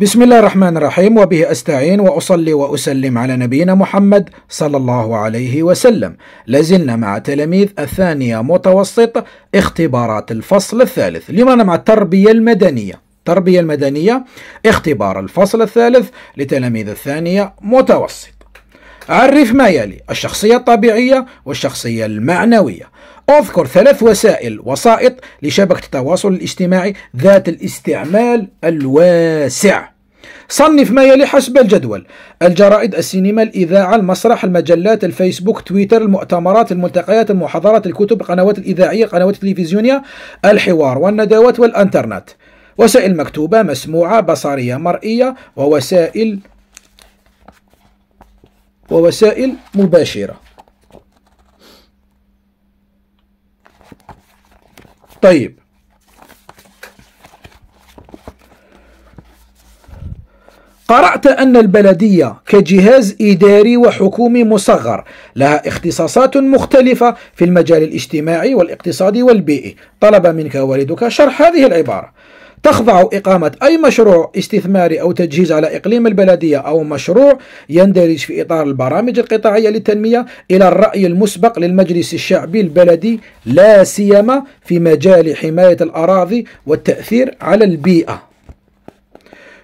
بسم الله الرحمن الرحيم وبه استعين واصلي واسلم على نبينا محمد صلى الله عليه وسلم. لازلنا مع تلاميذ الثانيه متوسط اختبارات الفصل الثالث، لما انا مع التربيه المدنيه. التربيه المدنيه اختبار الفصل الثالث لتلاميذ الثانيه متوسط. عرف ما يلي الشخصية الطبيعية والشخصية المعنوية اذكر ثلاث وسائل وسائط لشبكة التواصل الاجتماعي ذات الاستعمال الواسع صنف ما يلي حسب الجدول الجرائد السينما الإذاعة المسرح المجلات الفيسبوك تويتر المؤتمرات الملتقيات المحاضرات الكتب القنوات الإذاعية القنوات التلفزيونية الحوار والندوات والأنترنت وسائل مكتوبة مسموعة بصرية مرئية ووسائل ووسائل مباشرة طيب قرأت أن البلدية كجهاز إداري وحكومي مصغر لها اختصاصات مختلفة في المجال الاجتماعي والاقتصادي والبيئي طلب منك والدك شرح هذه العبارة تخضع إقامة أي مشروع استثماري أو تجهيز على إقليم البلدية أو مشروع يندرج في إطار البرامج القطاعية للتنمية إلى الرأي المسبق للمجلس الشعبي البلدي لا سيما في مجال حماية الأراضي والتأثير على البيئة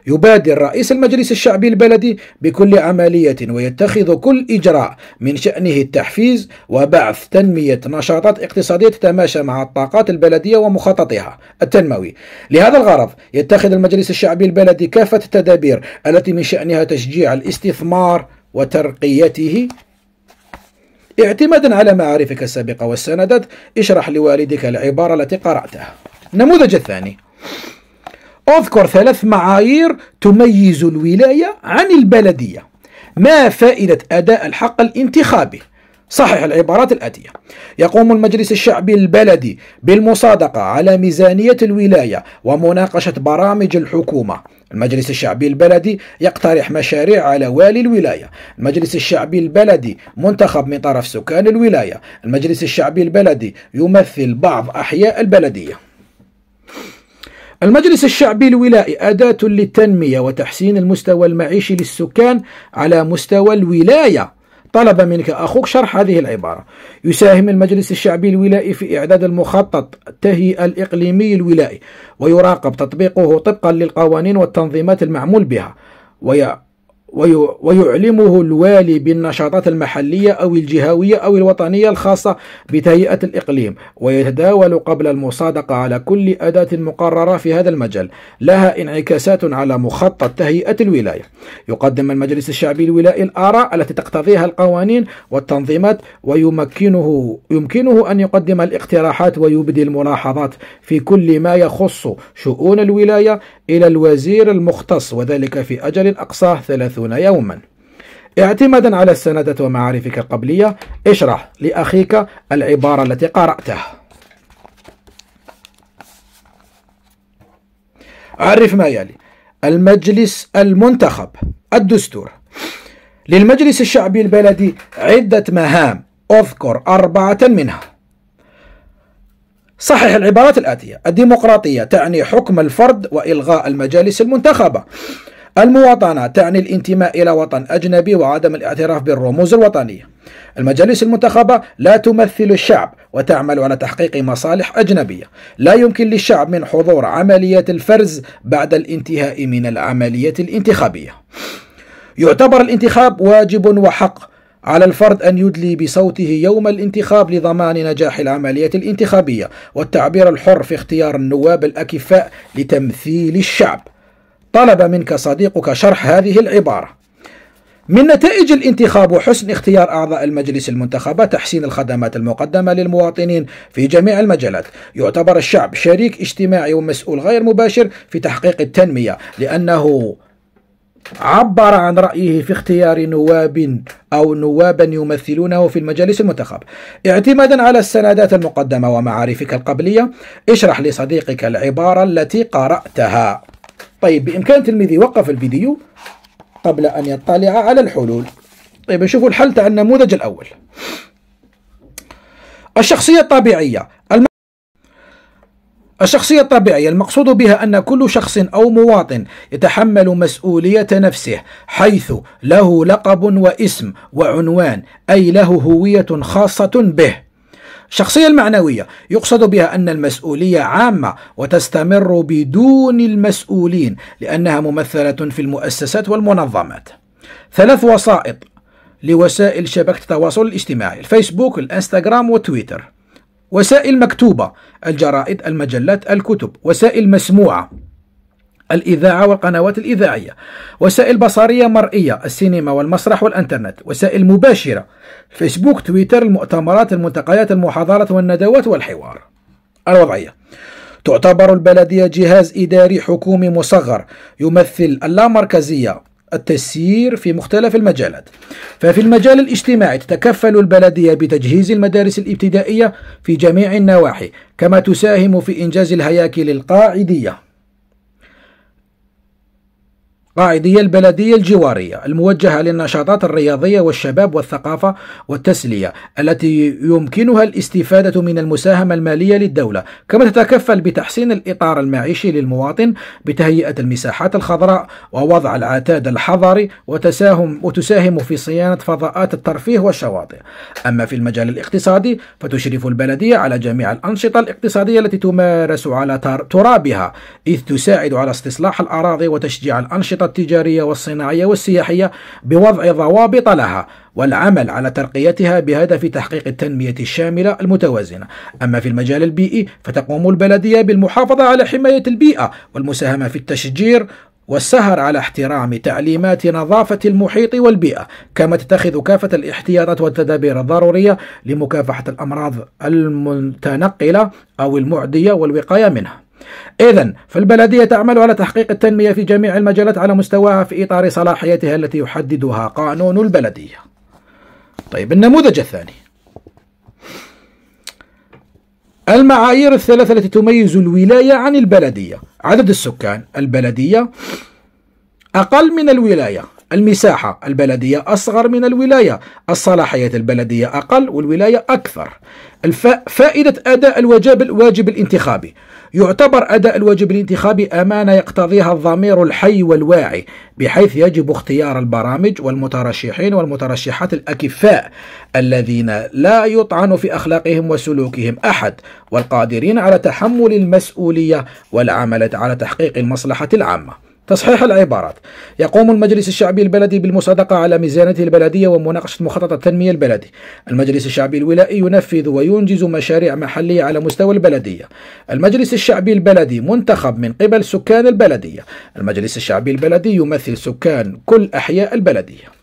يبادر رئيس المجلس الشعبي البلدي بكل عملية ويتخذ كل إجراء من شأنه التحفيز وبعث تنمية نشاطات اقتصادية تتماشى مع الطاقات البلدية ومخططها التنموي لهذا الغرض يتخذ المجلس الشعبي البلدي كافة التدابير التي من شأنها تشجيع الاستثمار وترقيته اعتمادا على معارفك السابقة والسندات اشرح لوالدك العبارة التي قرأتها النموذج الثاني اذكر ثلاث معايير تميز الولاية عن البلدية ما فائدة أداء الحق الانتخابي؟ صحيح العبارات الآتية يقوم المجلس الشعبي البلدي بالمصادقة على ميزانية الولاية ومناقشة برامج الحكومة المجلس الشعبي البلدي يقترح مشاريع على والي الولاية المجلس الشعبي البلدي منتخب من طرف سكان الولاية المجلس الشعبي البلدي يمثل بعض أحياء البلدية المجلس الشعبي الولائي أداة للتنمية وتحسين المستوى المعيشي للسكان على مستوى الولاية طلب منك أخوك شرح هذه العبارة يساهم المجلس الشعبي الولائي في إعداد المخطط التهيئة الإقليمي الولائي ويراقب تطبيقه طبقا للقوانين والتنظيمات المعمول بها ويع... ويعلمه الوالي بالنشاطات المحلية أو الجهوية أو الوطنية الخاصة بتهيئة الإقليم ويتداول قبل المصادقة على كل أداة مقررة في هذا المجال لها انعكاسات على مخطط تهيئة الولاية يقدم المجلس الشعبي الولائي الآراء التي تقتضيها القوانين والتنظيمات ويمكنه يمكنه أن يقدم الاقتراحات ويبدي الملاحظات في كل ما يخص شؤون الولاية إلى الوزير المختص وذلك في أجل أقصاه 30 وعشرون يوما اعتمادا على السندة ومعارفك القبلية اشرح لأخيك العبارة التي قرأتها عرف ما يلي المجلس المنتخب الدستور للمجلس الشعبي البلدي عدة مهام أذكر أربعة منها صحح العبارات الآتية الديمقراطية تعني حكم الفرد وإلغاء المجالس المنتخبة المواطنة تعني الانتماء إلى وطن أجنبي وعدم الاعتراف بالرموز الوطنية المجالس المنتخبة لا تمثل الشعب وتعمل على تحقيق مصالح أجنبية لا يمكن للشعب من حضور عملية الفرز بعد الانتهاء من العملية الانتخابية يعتبر الانتخاب واجب وحق على الفرد أن يدلي بصوته يوم الانتخاب لضمان نجاح العملية الانتخابية والتعبير الحر في اختيار النواب الأكفاء لتمثيل الشعب طلب منك صديقك شرح هذه العبارة من نتائج الانتخاب وحسن اختيار أعضاء المجلس المنتخبة تحسين الخدمات المقدمة للمواطنين في جميع المجالات يعتبر الشعب شريك اجتماعي ومسؤول غير مباشر في تحقيق التنمية لأنه عبر عن رأيه في اختيار نواب أو نوابا يمثلونه في المجالس المنتخب اعتمادا على السندات المقدمة ومعارفك القبلية اشرح لصديقك العبارة التي قرأتها طيب بإمكان تلميذه يوقف الفيديو قبل أن يطلع على الحلول طيب نشوفوا الحل تاع النموذج الأول الشخصية الطبيعية الشخصية الطبيعية المقصود بها أن كل شخص أو مواطن يتحمل مسؤولية نفسه حيث له لقب واسم وعنوان أي له هوية خاصة به الشخصية المعنوية يقصد بها أن المسؤولية عامة وتستمر بدون المسؤولين لأنها ممثلة في المؤسسات والمنظمات. ثلاث وسائط لوسائل شبكة التواصل الاجتماعي الفيسبوك الانستغرام وتويتر وسائل مكتوبة الجرائد المجلات الكتب وسائل مسموعة الإذاعة والقنوات الإذاعية وسائل بصرية مرئية السينما والمسرح والأنترنت وسائل مباشرة فيسبوك تويتر المؤتمرات الملتقيات المحاضرات والندوات والحوار الوضعية تعتبر البلدية جهاز إداري حكومي مصغر يمثل اللامركزية التسيير في مختلف المجالات ففي المجال الاجتماعي تتكفل البلدية بتجهيز المدارس الابتدائية في جميع النواحي كما تساهم في إنجاز الهياكل القاعدية قائدية البلدية الجوارية الموجهة للنشاطات الرياضية والشباب والثقافة والتسلية التي يمكنها الاستفادة من المساهمة المالية للدولة كما تتكفل بتحسين الإطار المعيشي للمواطن بتهيئة المساحات الخضراء ووضع العتاد الحضري وتساهم وتساهم في صيانة فضاءات الترفيه والشواطئ أما في المجال الاقتصادي فتشرف البلدية على جميع الأنشطة الاقتصادية التي تمارس على ترابها إذ تساعد على استصلاح الأراضي وتشجيع الأنشطة التجارية والصناعية والسياحية بوضع ضوابط لها والعمل على ترقيتها بهدف تحقيق التنمية الشاملة المتوازنة أما في المجال البيئي فتقوم البلدية بالمحافظة على حماية البيئة والمساهمة في التشجير والسهر على احترام تعليمات نظافة المحيط والبيئة، كما تتخذ كافة الاحتياطات والتدابير الضرورية لمكافحة الأمراض المتنقلة أو المعدية والوقاية منها. إذا فالبلدية تعمل على تحقيق التنمية في جميع المجالات على مستواها في إطار صلاحيتها التي يحددها قانون البلدية طيب النموذج الثاني المعايير الثلاثة التي تميز الولاية عن البلدية عدد السكان البلدية أقل من الولاية المساحة البلدية أصغر من الولاية الصلاحية البلدية أقل والولاية أكثر الف... فائدة أداء الواجب الواجب الانتخابي يعتبر أداء الواجب الانتخابي أمانة يقتضيها الضمير الحي والواعي بحيث يجب اختيار البرامج والمترشحين والمترشحات الأكفاء الذين لا يطعن في أخلاقهم وسلوكهم أحد والقادرين على تحمل المسؤولية والعمل على تحقيق المصلحة العامة تصحيح العبارات يقوم المجلس الشعبي البلدي بالمصادقة على ميزانة البلدية ومناقشة مخطط التنمية البلدي المجلس الشعبي الولائي ينفذ وينجز مشاريع محلية على مستوى البلدية المجلس الشعبي البلدي منتخب من قبل سكان البلدية المجلس الشعبي البلدي يمثل سكان كل أحياء البلدية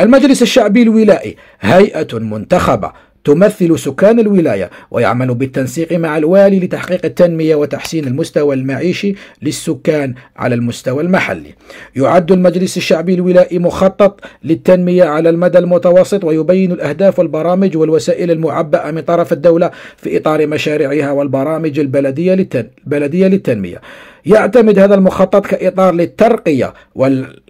المجلس الشعبي الولائي هيئة منتخبة تمثل سكان الولاية ويعمل بالتنسيق مع الوالي لتحقيق التنمية وتحسين المستوى المعيشي للسكان على المستوى المحلي. يعد المجلس الشعبي الولائي مخطط للتنمية على المدى المتوسط ويبين الأهداف والبرامج والوسائل المعبأة من طرف الدولة في إطار مشاريعها والبرامج البلدية للتن... البلديه للتنمية. يعتمد هذا المخطط كإطار للترقية وال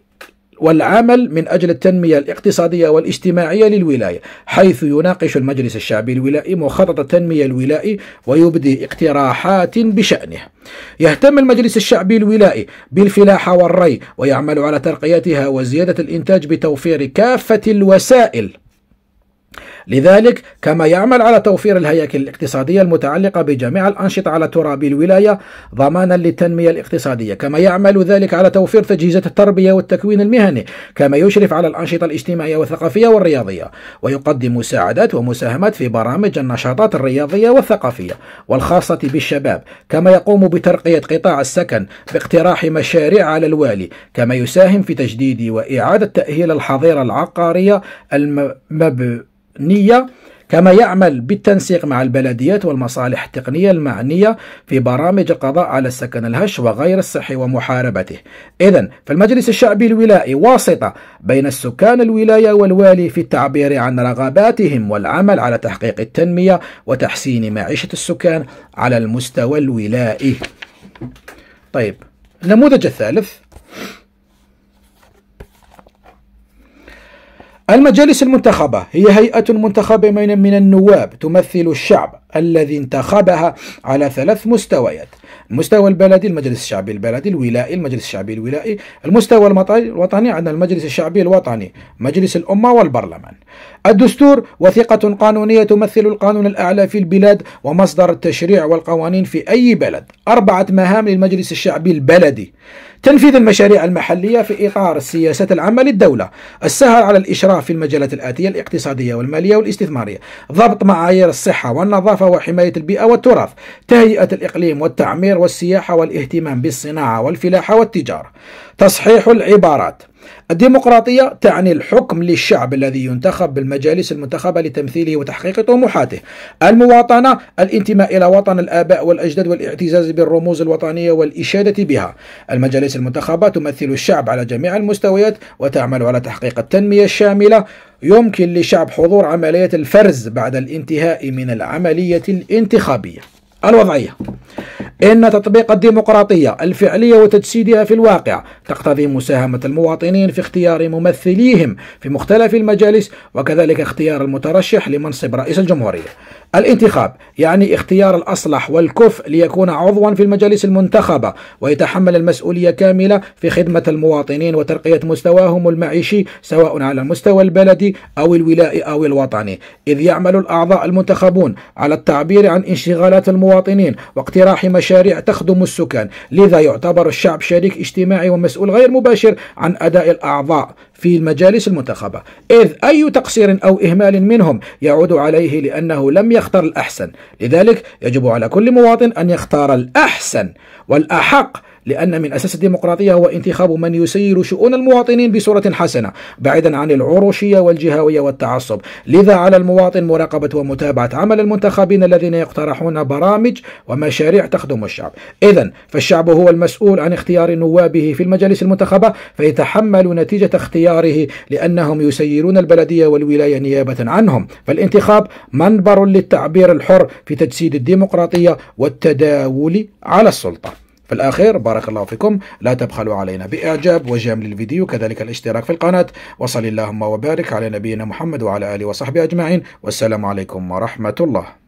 والعمل من أجل التنمية الاقتصادية والاجتماعية للولاية حيث يناقش المجلس الشعبي الولائي مخطط التنمية الولائي ويبدي اقتراحات بشأنه يهتم المجلس الشعبي الولائي بالفلاحة والري ويعمل على ترقيتها وزيادة الإنتاج بتوفير كافة الوسائل لذلك كما يعمل على توفير الهياكل الاقتصادية المتعلقة بجميع الأنشطة على تراب الولاية ضمانا للتنمية الاقتصادية كما يعمل ذلك على توفير تجهيزات التربية والتكوين المهني كما يشرف على الأنشطة الاجتماعية والثقافية والرياضية ويقدم مساعدات ومساهمات في برامج النشاطات الرياضية والثقافية والخاصة بالشباب كما يقوم بترقية قطاع السكن باقتراح مشاريع على الوالي كما يساهم في تجديد وإعادة تأهيل الحظيرة العقارية المب... نية كما يعمل بالتنسيق مع البلديات والمصالح التقنية المعنية في برامج القضاء على السكن الهش وغير الصحي ومحاربته إذا فالمجلس الشعبي الولائي واسطة بين السكان الولاية والوالي في التعبير عن رغباتهم والعمل على تحقيق التنمية وتحسين معيشة السكان على المستوى الولائي طيب النموذج الثالث المجالس المنتخبة هي هيئة منتخبة من, من النواب تمثل الشعب الذي انتخبها على ثلاث مستويات المستوى البلدي المجلس الشعبي البلدي الولائي المجلس الشعبي الولائي المستوى الوطني عندنا المجلس الشعبي الوطني مجلس الأمة والبرلمان الدستور وثيقة قانونية تمثل القانون الأعلى في البلاد ومصدر التشريع والقوانين في أي بلد أربعة مهام للمجلس الشعبي البلدي تنفيذ المشاريع المحلية في إطار السياسة العامة للدولة السهر على الإشراف في المجالات الآتية الاقتصادية والمالية والاستثمارية ضبط معايير الصحة والنظافة وحماية البيئة والتراث تهيئة الإقليم والتعمير والسياحة والاهتمام بالصناعة والفلاحة والتجارة تصحيح العبارات الديمقراطية تعني الحكم للشعب الذي ينتخب بالمجالس المنتخبة لتمثيله وتحقيق طموحاته. المواطنة الانتماء إلى وطن الآباء والأجداد والاعتزاز بالرموز الوطنية والإشادة بها. المجالس المنتخبة تمثل الشعب على جميع المستويات وتعمل على تحقيق التنمية الشاملة. يمكن للشعب حضور عملية الفرز بعد الانتهاء من العملية الانتخابية. الوضعية إن تطبيق الديمقراطية الفعلية وتجسيدها في الواقع تقتضي مساهمة المواطنين في اختيار ممثليهم في مختلف المجالس وكذلك اختيار المترشح لمنصب رئيس الجمهورية. الانتخاب يعني اختيار الأصلح والكف ليكون عضوا في المجالس المنتخبة ويتحمل المسؤولية كاملة في خدمة المواطنين وترقية مستواهم المعيشي سواء على المستوى البلدي أو الولائي أو الوطني، إذ يعمل الأعضاء المنتخبون على التعبير عن انشغالات المواطنين المواطنين واقتراح مشاريع تخدم السكان لذا يعتبر الشعب شريك اجتماعي ومسؤول غير مباشر عن أداء الأعضاء في المجالس المنتخبة إذ أي تقصير أو إهمال منهم يعود عليه لأنه لم يختار الأحسن لذلك يجب على كل مواطن أن يختار الأحسن والأحق لأن من أساس الديمقراطية هو انتخاب من يسير شؤون المواطنين بصورة حسنة بعيدا عن العروشية والجهوية والتعصب لذا على المواطن مراقبة ومتابعة عمل المنتخبين الذين يقترحون برامج ومشاريع تخدم الشعب إذا فالشعب هو المسؤول عن اختيار نوابه في المجالس المنتخبة فيتحمل نتيجة اختياره لأنهم يسيرون البلدية والولاية نيابة عنهم فالانتخاب منبر للتعبير الحر في تجسيد الديمقراطية والتداول على السلطة في الأخير بارك الله فيكم لا تبخلوا علينا بإعجاب وجيم للفيديو كذلك الاشتراك في القناة وصل اللهم وبارك على نبينا محمد وعلى آله وصحبه أجمعين والسلام عليكم ورحمة الله